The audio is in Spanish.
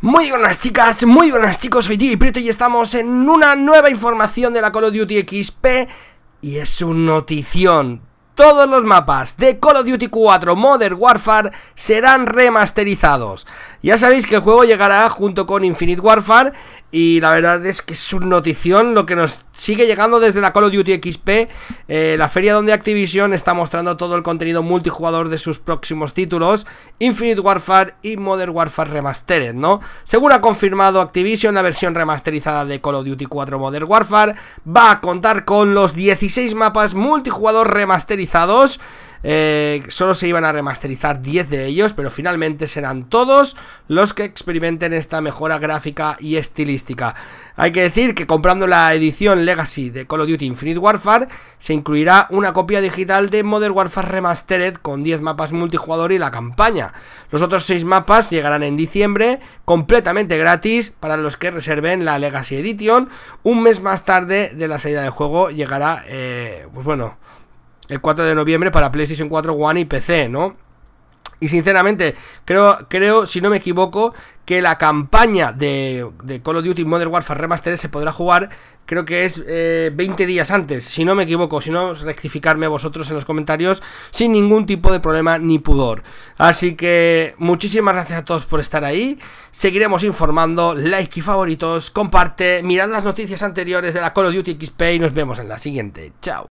Muy buenas chicas, muy buenas chicos, soy DJ Prieto y estamos en una nueva información de la Call of Duty XP y es una notición. Todos los mapas de Call of Duty 4 Modern Warfare serán remasterizados. Ya sabéis que el juego llegará junto con Infinite Warfare y la verdad es que es una notición lo que nos sigue llegando desde la Call of Duty XP, eh, la feria donde Activision está mostrando todo el contenido multijugador de sus próximos títulos, Infinite Warfare y Modern Warfare Remastered, ¿no? Según ha confirmado Activision, la versión remasterizada de Call of Duty 4 Modern Warfare va a contar con los 16 mapas multijugador remasterizados, eh, solo se iban a remasterizar 10 de ellos, pero finalmente serán todos los que experimenten esta mejora gráfica y estilística. Hay que decir que comprando la edición Legacy de Call of Duty Infinite Warfare, se incluirá una copia digital de Modern Warfare Remastered con 10 mapas multijugador y la campaña. Los otros 6 mapas llegarán en diciembre, completamente gratis para los que reserven la Legacy Edition. Un mes más tarde de la salida del juego llegará, eh, pues bueno, el 4 de noviembre para PlayStation 4, One y PC, ¿no? Y sinceramente, creo, creo, si no me equivoco, que la campaña de, Call of Duty Modern Warfare Remastered se podrá jugar, creo que es 20 eh, días antes, si no me equivoco, si no, rectificarme vosotros en los comentarios, sin ningún tipo de problema ni pudor. Así que muchísimas gracias a todos por estar ahí, seguiremos informando, like y favoritos, comparte, mirad las noticias anteriores de la Call of Duty XP y nos vemos en la siguiente. Chao.